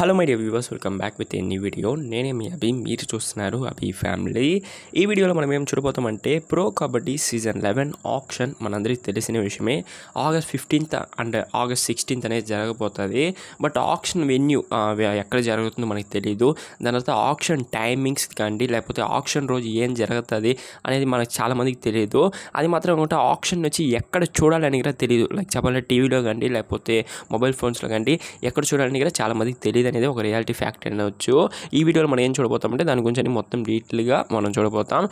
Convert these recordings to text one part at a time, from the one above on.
hello my dear viewers welcome back with ఎన్ని video నేనే మీ అభి మీరు చూస్తున్నారు అభి ఫ్యామిలీ ఈ వీడియోలో మనం ఏం చూడబోతామంటే pro kabaddi season eleven auction మనందరికీ తెలిసిన విషయమే August fifteenth and August sixteenth అనేది జరగబోతుంది బట్ ఆప్షన్ వెన్యూ ఎక్కడ జరుగుతుందో మనకి తెలియదు దాని తర్వాత ఆప్షన్ టైమింగ్స్ కానీ లేకపోతే ఆప్షన్ రోజు ఏం జరుగుతుంది అనేది మనకు చాలామందికి తెలియదు అది మాత్రం ఏమంటే ఆప్షన్ వచ్చి ఎక్కడ చూడాలని కూడా తెలియదు లైక్ చెప్పాలంటే టీవీలో కానీ లేకపోతే మొబైల్ ఫోన్స్లో కానీ ఎక్కడ చూడాలని కూడా చాలామందికి తెలియదు అనేది ఒక రియాలిటీ ఫ్యాక్ట్ అనవచ్చు ఈ వీడియోలో మనం ఏం చూడబోతామంటే దాని గురించి మొత్తం డీటెయిల్గా మనం చూడబోతాం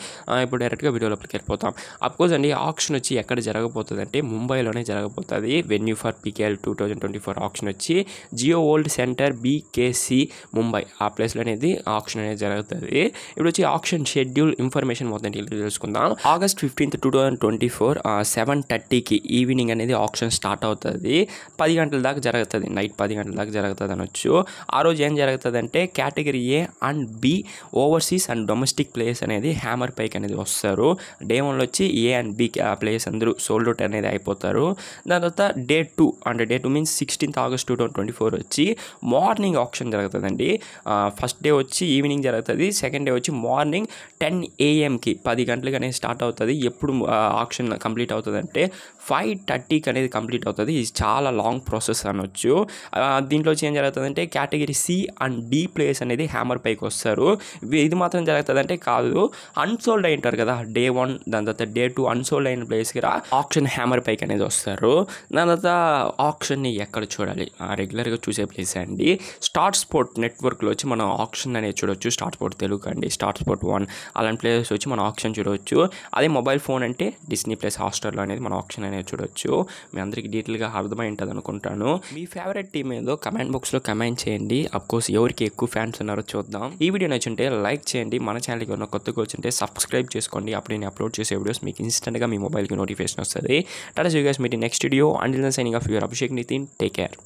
ఇప్పుడు డైరెక్ట్గా వీడియోలోకి వెళ్ళిపోతాం అఫ్కోర్స్ అండి ఆప్షన్ వచ్చి ఎక్కడ జరగబోతుంది అంటే ముంబైలోనే జరగబోతుంది venue for PKL two thousand twenty four auction వచ్చి Jio World Centre BKC Mumbai ఆ ప్లేస్లో అనేది ఆప్షన్ అనేది జరుగుతుంది ఇప్పుడు వచ్చి ఆప్షన్ షెడ్యూల్ ఇన్ఫర్మేషన్ మొత్తం తెలుసుకుందాం August fifteenth two thousand twenty four seven థర్టీకి ఈవినింగ్ అనేది ఆప్షన్ స్టార్ట్ అవుతుంది పది గంటల దాకా జరుగుతుంది నైట్ పది గంటల దాకా జరుగుతుంది అనొచ్చు ఆ రోజు ఏం జరుగుతుందంటే category A and B overseas and domestic players అనేది హ్యామర్ పైక్ అనేది వస్తారు డే వన్లో వచ్చి ఏ అండ్ బి ప్లేయర్స్ అందరూ సోల్డ్ అవుట్ అనేది అయిపోతారు దాని తర్వాత డే టూ అంటే day two means sixteenth August two thousand twenty four వచ్చి మార్నింగ్ ఆప్షన్ జరుగుతుందండి ఫస్ట్ డే వచ్చి ఈవినింగ్ జరుగుతుంది సెకండ్ డే వచ్చి మార్నింగ్ టెన్ ఏఎంకి పది గంటలకు అనేది స్టార్ట్ అవుతుంది ఎప్పుడు ఆప్షన్ కంప్లీట్ అవుతుందంటే ఫైవ్ థర్టీకి అనేది కంప్లీట్ అవుతుంది ఇది చాలా లాంగ్ ప్రాసెస్ అనొచ్చు దీంట్లో వచ్చి ఏం జరుగుతుందంటే cat category C and D players అనేది హ్యామర్ పైకి వస్తారు ఇది మాత్రం జరుగుతుంది అంటే కాదు అన్సోల్డ్ అయి ఉంటారు కదా డే వన్ దాని తర్వాత డే టూ అన్సోల్డ్ అయిన ప్లేస్ రా ఆప్షన్ హ్యామర్ పైకి అనేది వస్తారు దాని తర్వాత ఆప్షన్ని ఎక్కడ చూడాలి రెగ్యులర్గా చూసే ప్లేస్ అండి స్టార్ స్పోర్ట్ నెట్వర్క్లో వచ్చి మనం ఆప్షన్ అనేది చూడొచ్చు స్టార్ స్పోర్ట్ తెలుగు అండి స్టార్ స్పోర్ట్ వన్ అలాంటి ప్లేసెస్ వచ్చి మనం ఆప్షన్ చూడవచ్చు అదే మొబైల్ ఫోన్ అంటే డిస్నీ ప్లస్ హాస్టల్లో అనేది మనం ఆప్షన్ అనేది చూడొచ్చు మీ అందరికీ డీటెయిల్గా అర్థమై ఉంటుంది అనుకుంటాను మీ ఫేవరెట్ టీం ఏదో కమెంట్ బాక్స్లో కమెంట్ చేయండి చేయండి అఫ్కోర్స్ ఎవరికి ఎక్కువ ఫ్యాన్స్ ఉన్నారో చూద్దాం ఈ వీడియో నచ్చుంటే లైక్ చేయండి మన ఛానల్కి ఉన్న కొత్త కోచ్ ఉంటే సబ్స్క్రైబ్ చేసుకోండి అప్పుడు నేను అప్లోడ్ చేసే వీడియోస్ మీకు ఇన్స్టెంట్గా మీ మొబైల్కి నోటిఫికేషన్ వస్తుంది టాటా సీ గైస్ మీటి next video and signing off your Abhishek Nitin take care